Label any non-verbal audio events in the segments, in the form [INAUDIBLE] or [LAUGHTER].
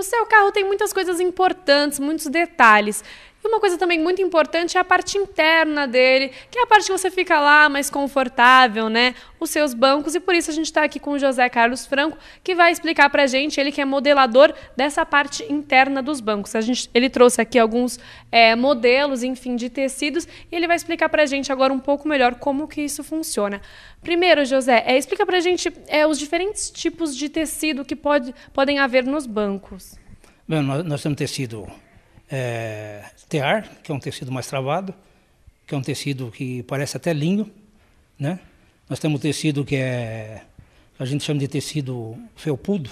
No seu carro tem muitas coisas importantes, muitos detalhes. E uma coisa também muito importante é a parte interna dele, que é a parte que você fica lá mais confortável, né? Os seus bancos, e por isso a gente está aqui com o José Carlos Franco, que vai explicar para a gente, ele que é modelador dessa parte interna dos bancos. A gente, ele trouxe aqui alguns é, modelos, enfim, de tecidos, e ele vai explicar para a gente agora um pouco melhor como que isso funciona. Primeiro, José, é, explica para a gente é, os diferentes tipos de tecido que pode, podem haver nos bancos. Bem, nós, nós temos tecido é, tear, que é um tecido mais travado, que é um tecido que parece até linho, né? Nós temos tecido que é a gente chama de tecido felpudo,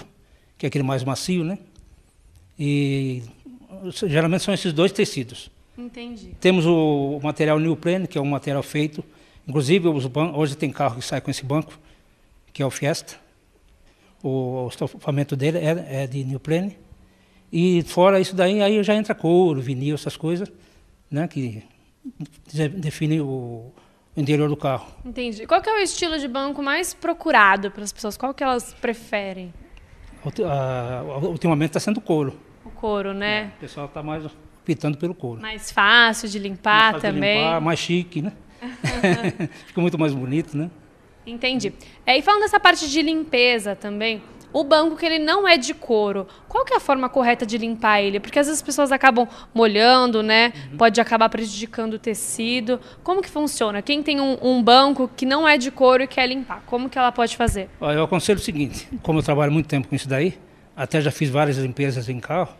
que é aquele mais macio, né? E geralmente são esses dois tecidos. Entendi. Temos o material neoprene, que é um material feito, inclusive hoje tem carro que sai com esse banco, que é o Fiesta. O, o estofamento dele é, é de neoprene. E fora isso daí, aí já entra couro, vinil, essas coisas, né, que define o interior do carro. Entendi. Qual é o estilo de banco mais procurado pelas pessoas? Qual que elas preferem? Ultimamente está sendo couro. O couro, né? É, o pessoal está mais optando pelo couro. Mais fácil de limpar mais fácil também. De limpar, mais chique, né? [LAUGHS] [LAUGHS] Fica muito mais bonito, né? Entendi. É, e falando dessa parte de limpeza também, o banco que ele não é de couro, qual que é a forma correta de limpar ele? Porque às vezes as pessoas acabam molhando, né? Uhum. Pode acabar prejudicando o tecido. Como que funciona? Quem tem um, um, banco que não é de couro e quer limpar, como que ela pode fazer? Eu aconselho o seguinte, como eu trabalho muito tempo com isso daí, até já fiz várias limpezas em carro,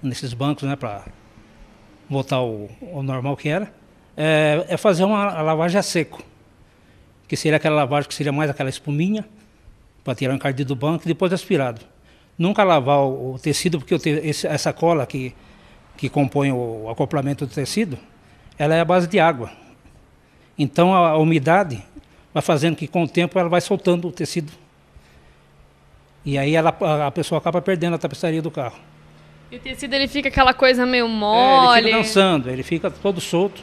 nesses bancos, né, para voltar ao, normal que era, é, é fazer uma lavagem a seco, que seria aquela lavagem que seria mais aquela espuminha, para tirar o encardido do banco e depois aspirado. Nunca lavar o, o tecido, porque o te, esse, essa cola que, que compõe o, o acoplamento do tecido, ela é a base de água. Então a, a, umidade vai fazendo que com o tempo ela vai soltando o tecido. E aí ela, a, a pessoa acaba perdendo a tapeçaria do carro. E o tecido ele fica aquela coisa meio mole. É, ele fica dançando, ele fica todo solto,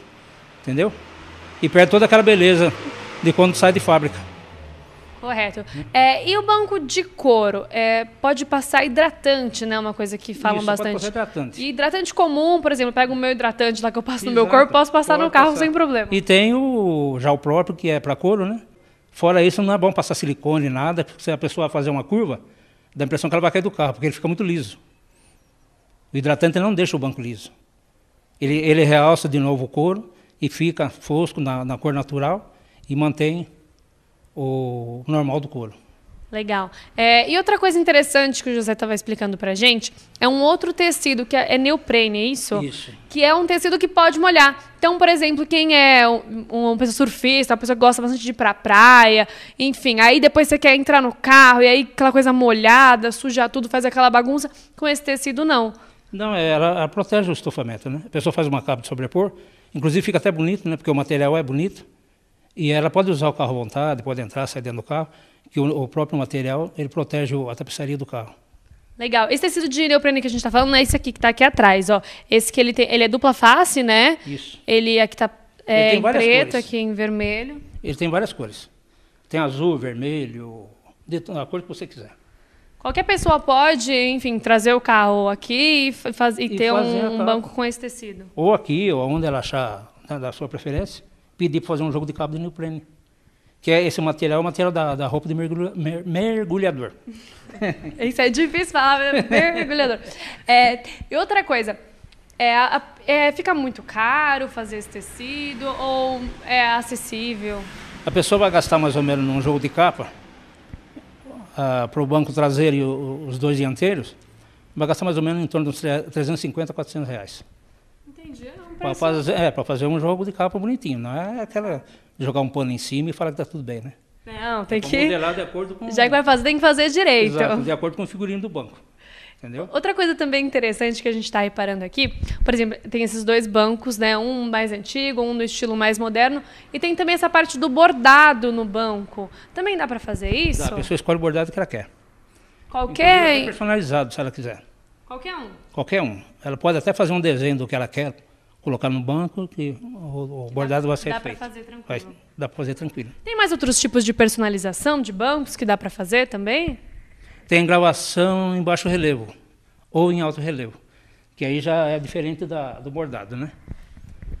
entendeu? E perde toda aquela beleza de quando sai de fábrica. Correto. É, e o banco de couro é, pode passar hidratante, né? Uma coisa que falam Isso, bastante. Pode passar hidratante. E hidratante comum, por exemplo, pego o meu hidratante lá que eu passo Exato. no meu corpo, posso passar pode no carro passar. sem problema. E tem o já o próprio que é para couro, né? Fora isso, não é bom passar silicone, nada, porque se a pessoa fazer uma curva, dá a impressão que ela vai cair do carro, porque ele fica muito liso. O hidratante não deixa o banco liso. Ele, ele realça de novo o couro e fica fosco na, na cor natural e mantém o normal do couro. Legal. É, e outra coisa interessante que o José estava explicando para gente é um outro tecido que é, é neoprene, é isso? Isso. Que é um tecido que pode molhar. Então, por exemplo, quem é um, uma pessoa surfista, uma pessoa que gosta bastante de ir para praia, enfim, aí depois você quer entrar no carro e aí aquela coisa molhada, suja tudo, faz aquela bagunça. Com esse tecido, não. Não, é, ela, ela protege o estofamento, né? A pessoa faz uma capa de sobrepor, inclusive fica até bonito, né? Porque o material é bonito. E ela pode usar o carro à vontade, pode entrar, sair dentro do carro, que o, o próprio material, ele protege a tapeçaria do carro. Legal. Esse tecido de neoprene que a gente está falando é esse aqui que está aqui atrás, ó. Esse que ele tem, ele é dupla face, né? Isso. Ele aqui é está é, em preto, cores. aqui em vermelho. Ele tem várias cores. Tem azul, vermelho, a cor que você quiser. Qualquer pessoa pode, enfim, trazer o carro aqui e, faz, e, e ter um, um banco com esse tecido. Ou aqui, ou onde ela achar né, da sua preferência pedir para fazer um jogo de cabo de neoprene. Que é esse material, é o material da, da roupa de mergulha, mer, mergulhador. [LAUGHS] Isso é difícil falar, é mergulhador. [LAUGHS] É, e outra coisa, é, é, fica muito caro fazer esse tecido ou é acessível? A pessoa vai gastar mais ou menos num jogo de capa, uh, ah, para o banco traseiro e o, os dois dianteiros, vai gastar mais ou menos em torno de uns 350, 400 reais não Pra fazer, é, para fazer um jogo de capa bonitinho, não é aquela jogar um pano em cima e falar que tá tudo bem, né? Não, é tem que. Modelar de acordo com. Já que vai fazer, tem que fazer direito. Exato, de acordo com o figurino do banco. Entendeu? Outra coisa também interessante que a gente está reparando aqui, por exemplo, tem esses dois bancos, né? Um mais antigo, um no estilo mais moderno, e tem também essa parte do bordado no banco. Também dá para fazer isso? Dá, a pessoa escolhe o bordado que ela quer. Qualquer. Então, é personalizado, se ela quiser. Qualquer um? Qualquer um. Ela pode até fazer um desenho do que ela quer, colocar no banco, que o, o bordado vai ser dá feito. Dá para fazer tranquilo. Vai, dá para fazer tranquilo. Tem mais outros tipos de personalização de bancos que dá para fazer também? Tem gravação em baixo relevo ou em alto relevo, que aí já é diferente da, do bordado, né?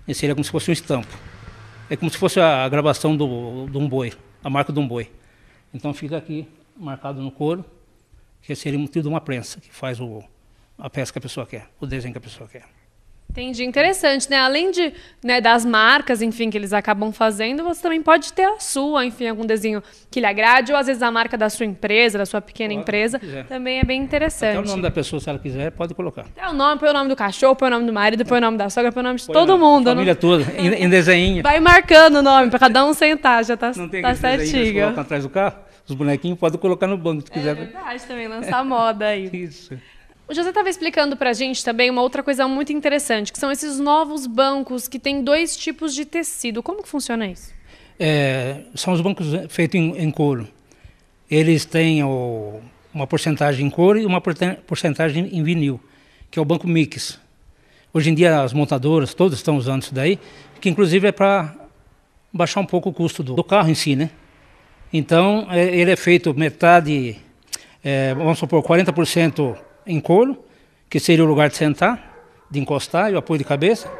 Esse seria como se fosse um estampo. É como se fosse a gravação do, de um boi, a marca de um boi. Então fica aqui marcado no couro, que seria motivo de uma prensa, que faz o, a peça que a pessoa quer, o desenho que a pessoa quer. Entendi, interessante, né? Além de né, das marcas, enfim, que eles acabam fazendo, você também pode ter a sua, enfim, algum desenho que lhe agrade, ou às vezes a marca da sua empresa, da sua pequena pode, empresa, também é bem interessante. Até o nome da pessoa, se ela quiser, pode colocar. é o nome, põe o nome do cachorro, põe o nome do marido, põe o nome da sogra, põe o nome de põe todo nome, mundo. Família não... toda, em, em desenho. Vai marcando o nome, para cada um sentar, já tá, não tem tá certinho. Colocam atrás do carro, os bonequinhos podem colocar no banco, se é quiser. É verdade, também lançar moda aí. [LAUGHS] Isso. O José estava explicando para a gente também uma outra coisa muito interessante, que são esses novos bancos que têm dois tipos de tecido. Como que funciona isso? É, são os bancos feitos em, em couro. Eles têm o, uma porcentagem em couro e uma porcentagem em vinil, que é o banco mix. Hoje em dia as montadoras todas estão usando isso daí, que inclusive é para baixar um pouco o custo do, do carro em si, né? Então é, ele é feito metade, é, vamos supor, 40% em couro, que seria o lugar de sentar, de encostar e o apoio de cabeça.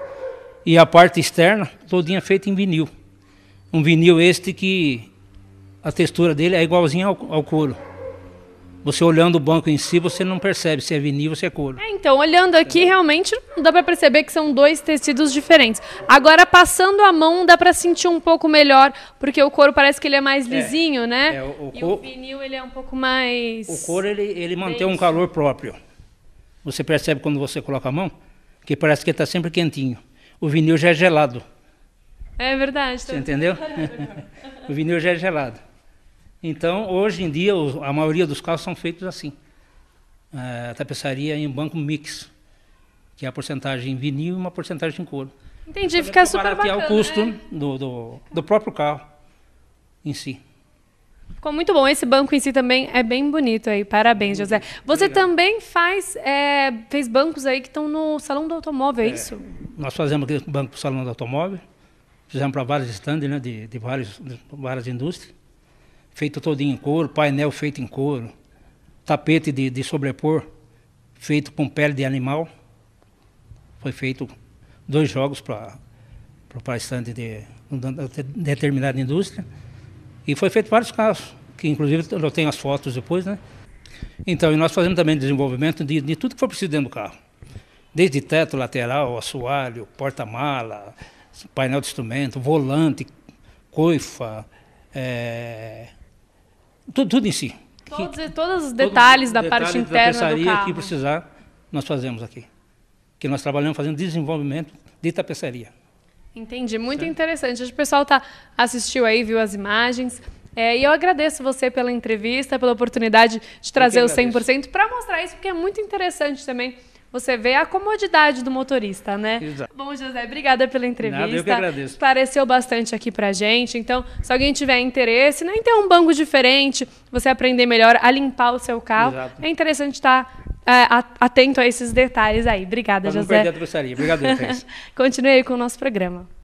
E a parte externa, todinha feita em vinil. Um vinil este que a textura dele é igualzinha ao, ao couro. Você olhando o banco em si, você não percebe se é vinil ou se é couro. É, então, olhando aqui, realmente não dá para perceber que são dois tecidos diferentes. Agora, passando a mão, dá para sentir um pouco melhor, porque o couro parece que ele é mais é. lisinho, é, né? É, o, o e o vinil, ele é um pouco mais... O couro, ele, ele mantém um calor próprio. Você percebe quando você coloca a mão, que parece que está sempre quentinho. O vinil já é gelado. É verdade. Tá? Você entendeu? [LAUGHS] o vinil já é gelado. Então, hoje em dia, a maioria dos carros são feitos assim. A tapeçaria em banco mix, que é a porcentagem em vinil e uma porcentagem em couro. Entendi, fica é super bacana. o custo é? do, do, do próprio carro em si. Ficou muito bom. Esse banco em si também é bem bonito aí. Parabéns, José. Você Obrigado. também faz é, fez bancos aí que estão no salão do automóvel, é, é isso? Nós fazemos banco para o salão do automóvel, fizemos para vários stands né, de, de, de várias indústrias feito todinho em couro, painel feito em couro, tapete de, de sobrepor feito com pele de animal. Foi feito dois jogos para o estante de, de determinada indústria. E foi feito vários casos, que inclusive eu tenho as fotos depois, né? Então, e nós fazemos também desenvolvimento de, de tudo que for preciso dentro do carro. Desde teto lateral, assoalho, porta-mala, painel de instrumento, volante, coifa, é, tudo, tudo em si. Todos, que, todos os detalhes todos, da detalhes parte interna da tapeçaria que precisar, nós fazemos aqui. Que nós trabalhamos fazendo desenvolvimento de tapeçaria. Entendi, muito certo. interessante. O pessoal tá assistiu aí, viu as imagens. É, e eu agradeço você pela entrevista, pela oportunidade de trazer o 100% para mostrar isso, porque é muito interessante também você vê a comodidade do motorista, né? Exato. Bom, José, obrigada pela entrevista. Nada, eu que agradeço. Esclareceu bastante aqui pra gente. Então, se alguém tiver interesse né, em então, ter é um banco diferente, você aprender melhor a limpar o seu carro, Exato. é interessante estar tá, é, atento a esses detalhes aí. Obrigada, José. Não perder a trouxaria. Obrigado, [LAUGHS] Continue aí com o nosso programa.